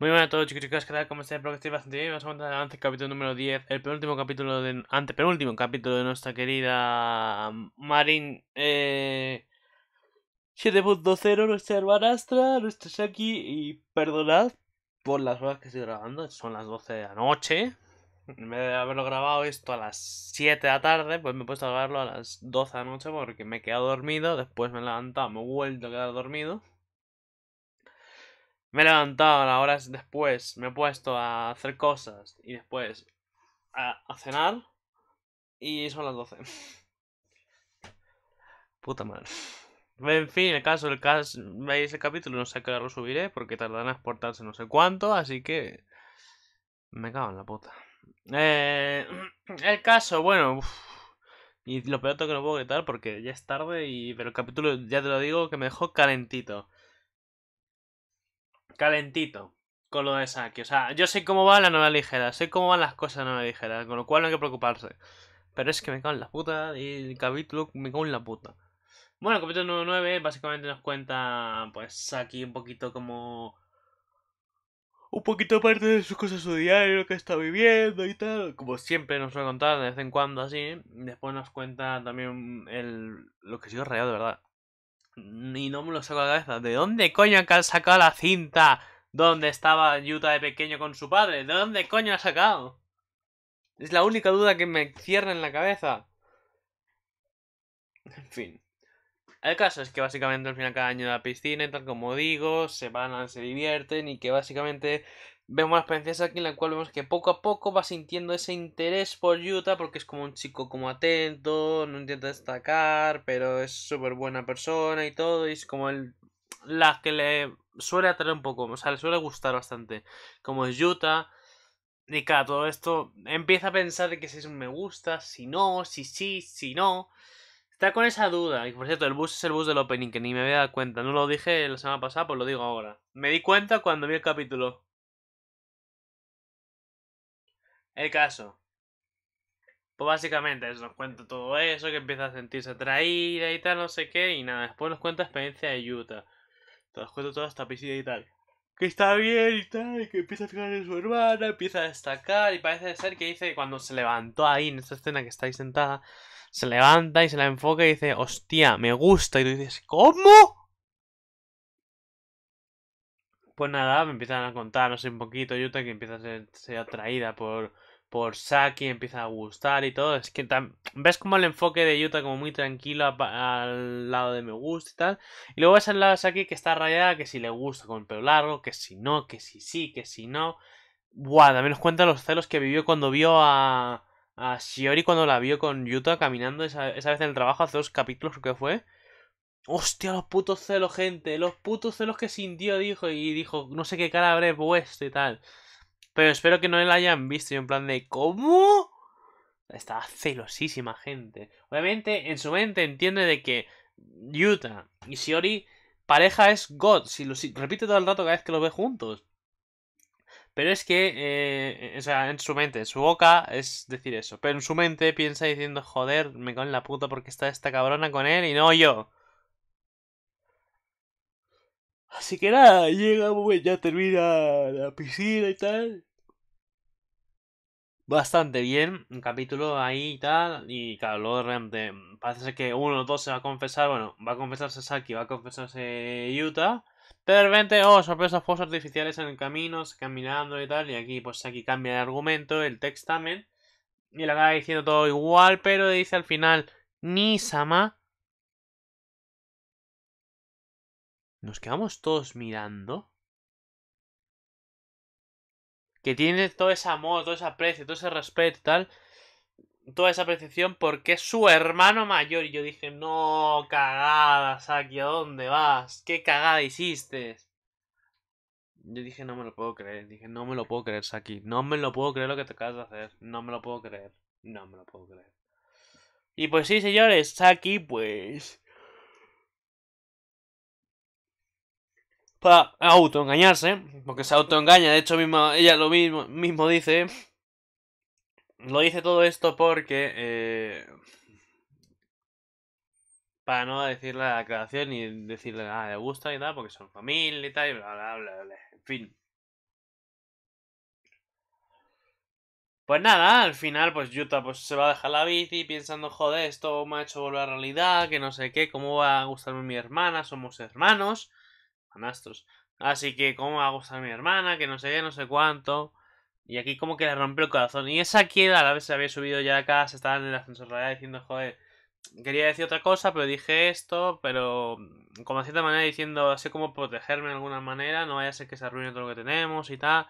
Muy buenas a todos chicos y chicas, ¿qué tal? ¿Cómo estáis? Espero que estéis bastante bien. Vamos a contar adelante el capítulo número 10, el penúltimo capítulo de... antepenúltimo capítulo de nuestra querida Marin eh, 7.0, nuestra hermanastra, nuestro Shaki, y perdonad por las horas que estoy grabando, son las 12 de la noche. En vez de haberlo grabado esto a las 7 de la tarde, pues me he puesto a grabarlo a las 12 de la noche porque me he quedado dormido, después me he levantado, me he vuelto a quedar dormido. Me he levantado horas después, me he puesto a hacer cosas y después a, cenar y son las 12. Puta madre. En fin, el caso, el caso, veis el capítulo, no sé qué hora lo subiré porque tardarán en exportarse no sé cuánto, así que me cago en la puta. Eh, el caso, bueno, y lo peor es que no puedo gritar porque ya es tarde y pero el capítulo ya te lo digo que me dejó calentito calentito con lo de Saki. O sea, yo sé cómo va la novela ligera, sé cómo van las cosas en la novela ligera, con lo cual no hay que preocuparse. Pero es que me cago en la puta y el capítulo me cago en la puta. Bueno, el capítulo 9 básicamente nos cuenta, pues, aquí un poquito como... Un poquito aparte de sus cosas, su diario, lo que está viviendo y tal. Como siempre nos a contar de vez en cuando así. Después nos cuenta también el... lo que sigue rayado de verdad. Ni no me lo saco a la cabeza. ¿De dónde coño han sacado la cinta donde estaba Yuta de pequeño con su padre? ¿De dónde coño ha sacado? Es la única duda que me cierra en la cabeza. En fin. El caso es que básicamente al final cada año de la piscina y tal como digo, se van, se divierten y que básicamente vemos las experiencia aquí en la cual vemos que poco a poco va sintiendo ese interés por Yuta. porque es como un chico como atento, no intenta destacar, pero es súper buena persona y todo, y es como el, la que le suele atraer un poco, o sea, le suele gustar bastante, como es Yuta. Y claro, todo esto empieza a pensar de que si es un me gusta, si no, si sí, si no. Está con esa duda. Y por cierto, el bus es el bus del opening, que ni me había dado cuenta. No lo dije la semana pasada, pues lo digo ahora. Me di cuenta cuando vi el capítulo. El caso. Pues básicamente eso, nos cuenta todo eso, que empieza a sentirse atraída y tal, no sé qué, y nada, después nos cuenta experiencia de Yuta... Nos cuenta toda esta piscina y tal. Que está bien y tal, y que empieza a fijar en su hermana, empieza a destacar, y parece ser que dice que cuando se levantó ahí, en esta escena que está ahí sentada, se levanta y se la enfoca y dice, hostia, me gusta, y tú dices, ¿cómo? Pues nada, me empiezan a contar, no sé, un poquito, Yuta que empieza a ser, ser atraída por por Saki empieza a gustar y todo. Es que ves como el enfoque de Yuta como muy tranquilo al lado de me gusta y tal. Y luego ves al lado de Saki que está rayada, que si le gusta con el pelo largo, que si no, que si sí, que si no. Buah, también nos cuenta los celos que vivió cuando vio a, a Shiori cuando la vio con Yuta caminando esa, vez en el trabajo hace dos capítulos que fue. Hostia, los putos celos, gente. Los putos celos que sintió, dijo. Y dijo, no sé qué cara habré puesto y tal. Pero espero que no la hayan visto. Y en plan de, ¿cómo? está celosísima, gente. Obviamente, en su mente entiende de que Yuta y Shiori, pareja es God. Si lo repite todo el rato cada vez que los ve juntos. Pero es que, eh, o sea, en su mente, en su boca es decir eso. Pero en su mente piensa diciendo, joder, me cago en la puta porque está esta cabrona con él y no yo. Así que nada, llega, ya termina la piscina y tal bastante bien. Un capítulo ahí y tal. Y claro, luego realmente parece que uno o dos se va a confesar. Bueno, va a confesarse Saki, va a confesarse Yuta. Pero de repente, oh, sorpresa, fuegos artificiales en el camino, caminando y tal. Y aquí, pues Saki cambia de argumento, el text Y le acaba diciendo todo igual, pero dice al final, Nisama, Nos quedamos todos mirando que tiene todo ese amor, todo ese aprecio, todo ese respeto, tal, toda esa apreciación porque es su hermano mayor. Y yo dije, no, cagada, Saki, ¿a dónde vas? ¿Qué cagada hiciste? Yo dije, no me lo puedo creer. Dije, no me lo puedo creer, Saki. No me lo puedo creer lo que te acabas de hacer. No me lo puedo creer. No me lo puedo creer. Y pues sí, señores, Saki, pues para autoengañarse, porque se autoengaña, de hecho misma, ella lo mismo, mismo dice. Lo dice todo esto porque... Eh, para no a la creación y decirle, ah, le gusta y tal, porque son familia y tal, y bla, bla, bla, bla. En fin. Pues nada, al final, pues Yuta pues, se va a dejar la bici pensando, joder, esto me ha hecho volver a realidad, que no sé qué, cómo va a gustarme mi hermana, somos hermanos. Anastros. Así que, ¿cómo va a gustar mi hermana? Que no sé qué, no sé cuánto. Y aquí como que le rompe el corazón. Y esa queda, a la vez se había subido ya acá, se estaba en el ascensor real diciendo, joder, quería decir otra cosa, pero dije esto, pero mm, como de cierta manera diciendo, así como protegerme de alguna manera, no vaya a ser que se arruine todo lo que tenemos y tal.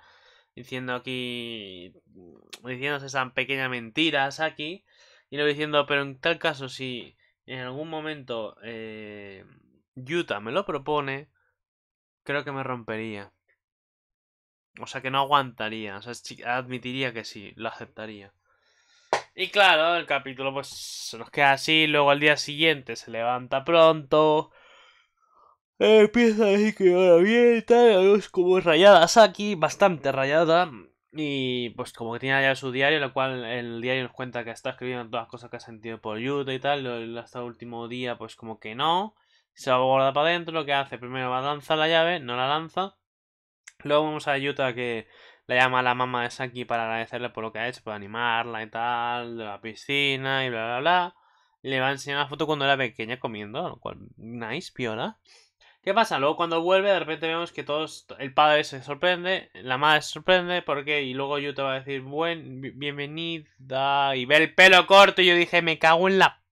Diciendo aquí, mm, diciéndose esas pequeñas mentiras aquí. Y luego diciendo, pero en tal caso, si en algún momento Yuta eh, me lo propone, creo que me rompería. O sea, que no aguantaría. O sea, admitiría que sí, lo aceptaría. Y claro, el capítulo pues se nos queda así. Luego al día siguiente se levanta pronto. Eh, empieza a decir que ahora bien, tal. Es como rayada Saki, bastante rayada. Y pues como que tiene ya su diario, lo cual el diario nos cuenta que está escribiendo todas las cosas que ha sentido por Yuta y tal. Hasta el último día pues como que no. Se va a guardar para adentro. Lo que hace, primero va a lanzar la llave, no la lanza. Luego vamos a Yuta que la llama a la mamá de Saki para agradecerle por lo que ha hecho, por animarla y tal, de la piscina y bla bla bla. Le va a enseñar la foto cuando era pequeña comiendo, lo cual, nice, piola. ¿Qué pasa? Luego cuando vuelve, de repente vemos que todos, el padre se sorprende, la madre se sorprende, porque, y luego Yuta va a decir, buen, bienvenida, y ve el pelo corto, y yo dije, me cago en la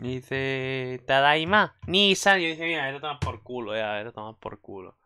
dice, Tadaima, Nissan. Y yo mira, esto toma por culo, ya, esto por culo.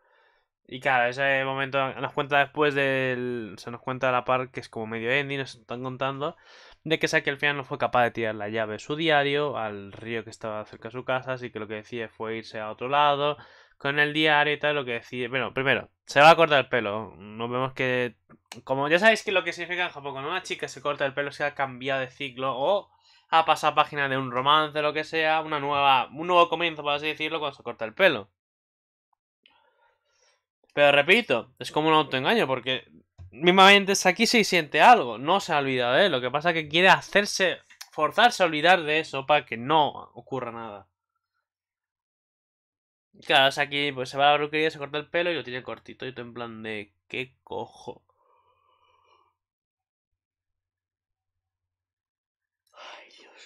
Y claro, ese momento nos cuenta después del. Se nos cuenta la par que es como medio ending, nos están contando. De que Saki al final no fue capaz de tirar la llave de su diario al río que estaba cerca de su casa, así que lo que decía fue irse a otro lado con el diario y tal. Lo que decía. Bueno, primero, se va a cortar el pelo. Nos vemos que. Como ya sabéis que lo que significa en Japón, cuando una chica se corta el pelo, se ha cambiado de ciclo o a pasar página de un romance, lo que sea, una nueva, un nuevo comienzo, por así decirlo, cuando se corta el pelo. Pero repito, es como un autoengaño, porque mismamente aquí se siente algo, no se ha olvidado de él, lo que pasa es que quiere hacerse, forzarse a olvidar de eso para que no ocurra nada. Claro, es aquí pues se va a la brujería, se corta el pelo y lo tiene cortito. Y tú en plan de, ¿qué cojo?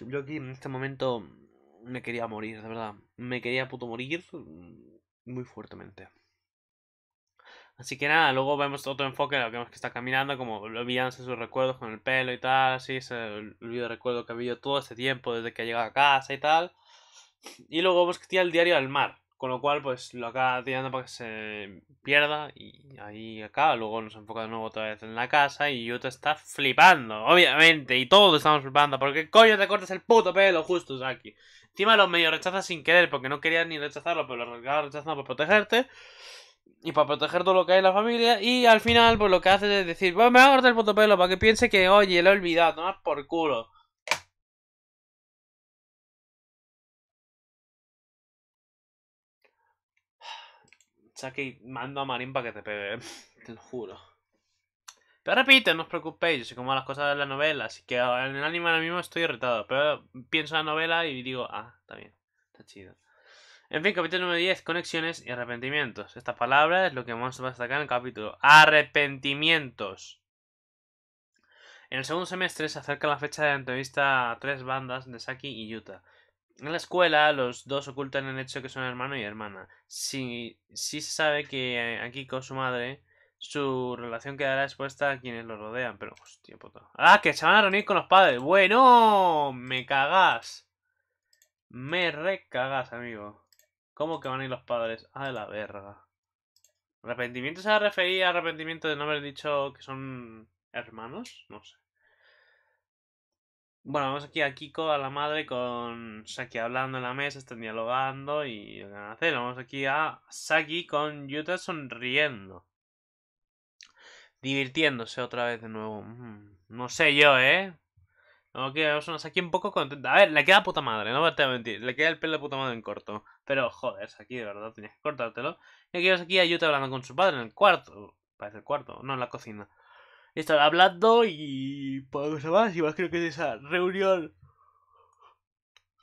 Yo aquí en este momento me quería morir, de verdad. Me quería puto morir muy fuertemente. Así que nada, luego vemos otro enfoque, lo vemos que está caminando, como lo olvidándose sus recuerdos con el pelo y tal, así, se olvida recuerdo que ha vivido todo este tiempo desde que ha llegado a casa y tal. Y luego vemos que tira el diario al mar. Con lo cual, pues lo acaba tirando para que se pierda y ahí acaba. Luego nos enfoca de nuevo otra vez en la casa y te está flipando, obviamente. Y todos estamos flipando. Porque coño te cortas el puto pelo justo, Saki. Encima lo medio rechazas sin querer porque no quería ni rechazarlo, pero lo acaba rechazando para protegerte. Y para proteger todo lo que hay en la familia. Y al final, pues lo que hace es decir, bueno, pues, me voy a cortar el puto pelo para que piense que, oye, lo he olvidado, más por culo. Saki, mando a Marín para que te pegue, eh. te lo juro. Pero repito, no os preocupéis, yo sé como las cosas de la novela, así que en el anime ahora mismo estoy irritado, pero pienso en la novela y digo, ah, está bien, está chido. En fin, capítulo número 10, conexiones y arrepentimientos. Esta palabra es lo que vamos a destacar en el capítulo. Arrepentimientos. En el segundo semestre se acerca la fecha de entrevista a tres bandas de Saki y Yuta. En la escuela, los dos ocultan el hecho que son hermano y hermana. Si sí, se sabe que aquí con su madre, su relación quedará expuesta a quienes lo rodean. Pero, hostia puta. ¡Ah, que se van a reunir con los padres! ¡Bueno! ¡Me cagás! Me recagas, amigo. ¿Cómo que van a ir los padres? ¡A la verga! ¿Arrepentimiento se refería a arrepentimiento de no haber dicho que son hermanos? No sé. Bueno, vamos aquí a Kiko, a la madre, con Saki hablando en la mesa, están dialogando y lo que van a hacer. Vamos aquí a Saki con Yuta sonriendo. Divirtiéndose otra vez de nuevo. Mm, no sé yo, ¿eh? Vamos vamos a Saki un poco contenta. A ver, le queda puta madre, no te voy a mentir. Le queda el pelo de puta madre en corto. Pero joder, Saki, de verdad, tenías que cortártelo. Y aquí vamos aquí a Yuta hablando con su padre en el cuarto. Parece el cuarto, no en la cocina. Estaba hablando y poca cosa más. Y creo que es esa reunión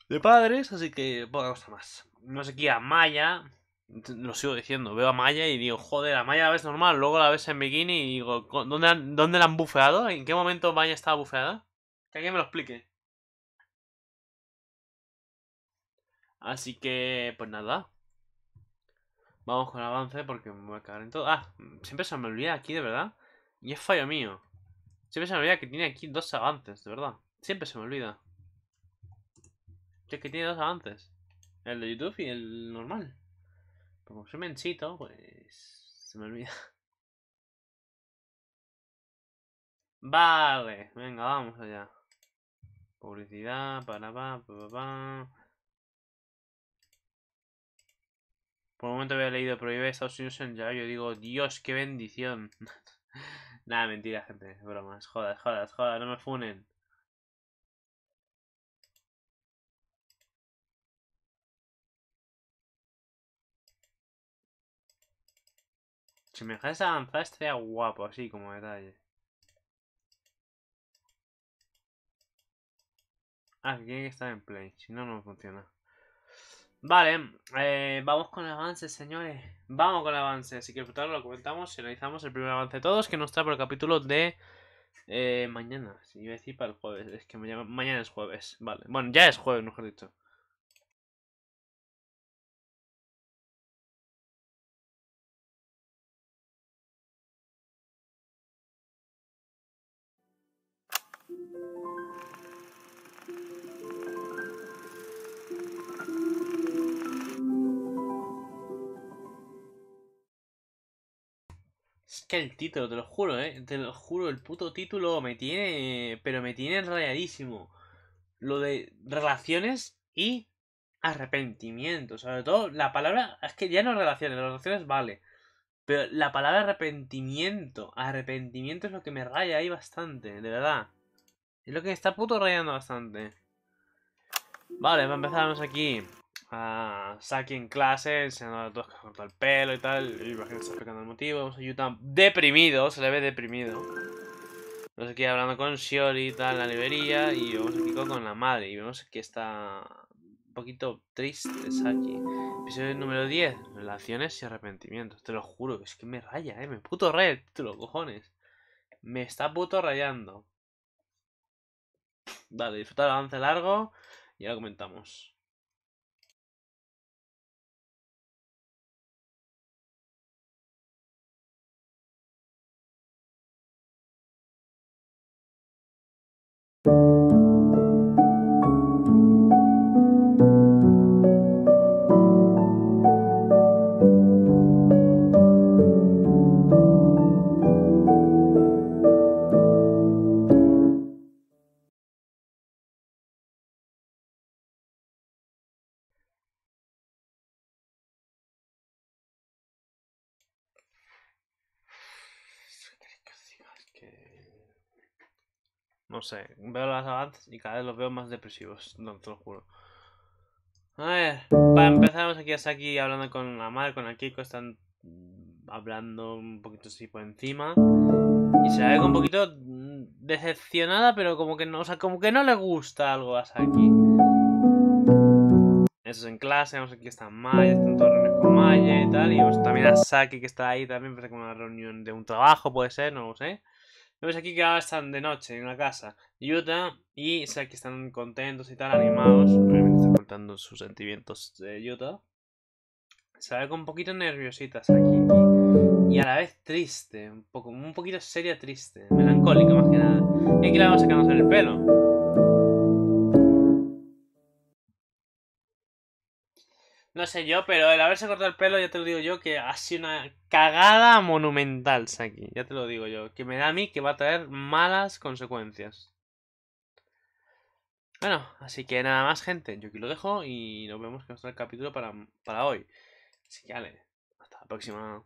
de padres, así que poca cosa más. No sé qué, a Maya, lo sigo diciendo, veo a Maya y digo, joder, a Maya la ves normal, luego la ves en bikini y digo, ¿dónde, dónde la han bufeado? ¿En qué momento Maya estaba bufeada? Que alguien me lo explique. Así que, pues nada. Vamos con el avance porque me voy a cagar en todo. Ah, siempre se me olvida aquí, de verdad. Y es fallo mío. Siempre se me olvida que tiene aquí dos avances, de verdad. Siempre se me olvida. Es que tiene dos avances. El de YouTube y el normal. como soy menchito, pues... Se me olvida. Vale. Venga, vamos allá. Publicidad, para, pa-pa-pa. Por un momento había leído prohíbe Estados Unidos en ya. Yo digo, Dios, qué bendición. Nada, mentira, gente. bromas. Jodas, jodas, jodas. No me funen. Si me dejas avanzar estaría guapo, así como detalle. Ah, que tiene que estar en play. Si no, no funciona. Vale, eh, vamos con el avance, señores. Vamos con el avance, Si queréis disfrutarlo, lo comentamos y analizamos el primer avance de todos, que nos trae por el capítulo de eh, mañana. Si iba a decir para el jueves, es que mañana, mañana es jueves. Vale, bueno, ya es jueves, mejor dicho. el título, te lo juro, eh. Te lo juro, el puto título me tiene. Pero me tiene rayadísimo. Lo de relaciones y arrepentimiento. Sobre todo, la palabra. Es que ya no relaciones, las relaciones vale. Pero la palabra arrepentimiento. Arrepentimiento es lo que me raya ahí bastante, de verdad. Es lo que está puto rayando bastante. Vale, empezamos aquí. Ah, a Saki en clase, enseñando a todos que cortado el pelo y tal. Y imagino está explicando el motivo. Vamos a Yuta deprimido, se le ve deprimido. Vamos aquí hablando con Shiori y tal, la librería. Y vamos aquí con la madre. Y vemos que está un poquito triste Saki. Episodio número 10: Relaciones y arrepentimientos. Te lo juro, es que me raya, eh. Me puto red el título, cojones. Me está puto rayando. Vale, disfrutar el avance largo y ahora comentamos. thank you No sé, veo los avances y cada vez los veo más depresivos, no te lo juro. A ver, para empezar, aquí a aquí hablando con la madre, con el están hablando un poquito así por encima. Y se ve un poquito decepcionada, pero como que no, sea, como que no le gusta algo a Saki. Eso es en clase, vemos aquí está Maya, están todos reunidos con Maya y tal. Y también a Saki que está ahí también, parece como una reunión de un trabajo, puede ser, no lo sé. Vemos aquí que ahora están de noche en una casa. Yuta y que están contentos y tan animados. Obviamente están contando sus sentimientos de Yuta. Se ve con un poquito nerviositas aquí Y a la vez triste, un poco, un poquito seria triste, melancólica más que nada. Y aquí la vamos sacando el pelo. No sé yo, pero el haberse cortado el pelo, ya te lo digo yo, que ha sido una cagada monumental, Saki. Ya te lo digo yo. Que me da a mí que va a traer malas consecuencias. Bueno, así que nada más, gente. Yo aquí lo dejo y nos vemos con el capítulo para, hoy. Así que vale, hasta la próxima.